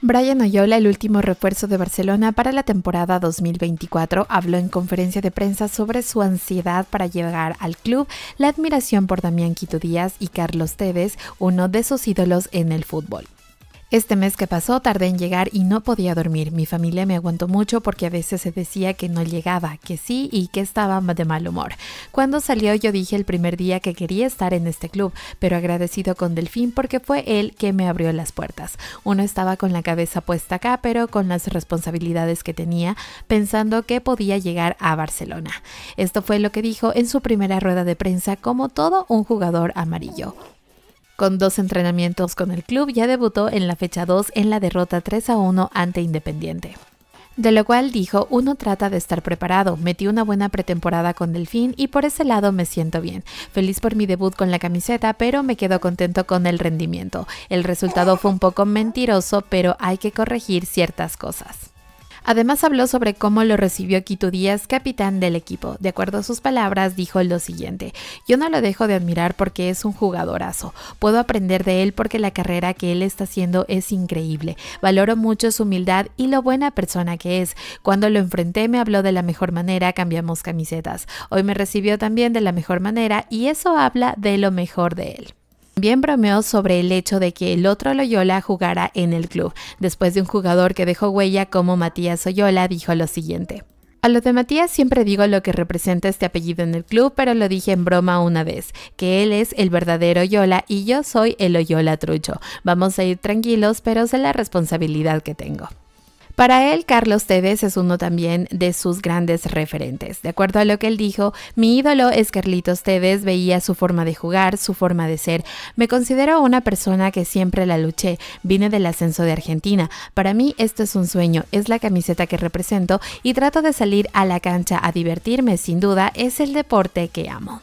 Brian Oyola, el último refuerzo de Barcelona para la temporada 2024, habló en conferencia de prensa sobre su ansiedad para llegar al club, la admiración por Damián Quito Díaz y Carlos Tevez, uno de sus ídolos en el fútbol. Este mes que pasó tardé en llegar y no podía dormir. Mi familia me aguantó mucho porque a veces se decía que no llegaba, que sí y que estaba de mal humor. Cuando salió yo dije el primer día que quería estar en este club, pero agradecido con Delfín porque fue él que me abrió las puertas. Uno estaba con la cabeza puesta acá, pero con las responsabilidades que tenía, pensando que podía llegar a Barcelona. Esto fue lo que dijo en su primera rueda de prensa como todo un jugador amarillo. Con dos entrenamientos con el club ya debutó en la fecha 2 en la derrota 3 a 1 ante Independiente. De lo cual dijo, uno trata de estar preparado, metí una buena pretemporada con Delfín y por ese lado me siento bien. Feliz por mi debut con la camiseta, pero me quedo contento con el rendimiento. El resultado fue un poco mentiroso, pero hay que corregir ciertas cosas. Además habló sobre cómo lo recibió Quito Díaz, capitán del equipo. De acuerdo a sus palabras, dijo lo siguiente, yo no lo dejo de admirar porque es un jugadorazo, puedo aprender de él porque la carrera que él está haciendo es increíble, valoro mucho su humildad y lo buena persona que es. Cuando lo enfrenté me habló de la mejor manera, cambiamos camisetas. Hoy me recibió también de la mejor manera y eso habla de lo mejor de él. También bromeó sobre el hecho de que el otro Loyola jugara en el club. Después de un jugador que dejó huella como Matías Loyola dijo lo siguiente. A lo de Matías siempre digo lo que representa este apellido en el club, pero lo dije en broma una vez, que él es el verdadero Loyola y yo soy el Loyola trucho. Vamos a ir tranquilos, pero sé la responsabilidad que tengo. Para él, Carlos Tevez es uno también de sus grandes referentes. De acuerdo a lo que él dijo, mi ídolo es Carlitos Tevez, veía su forma de jugar, su forma de ser. Me considero una persona que siempre la luché, vine del ascenso de Argentina. Para mí esto es un sueño, es la camiseta que represento y trato de salir a la cancha a divertirme, sin duda es el deporte que amo.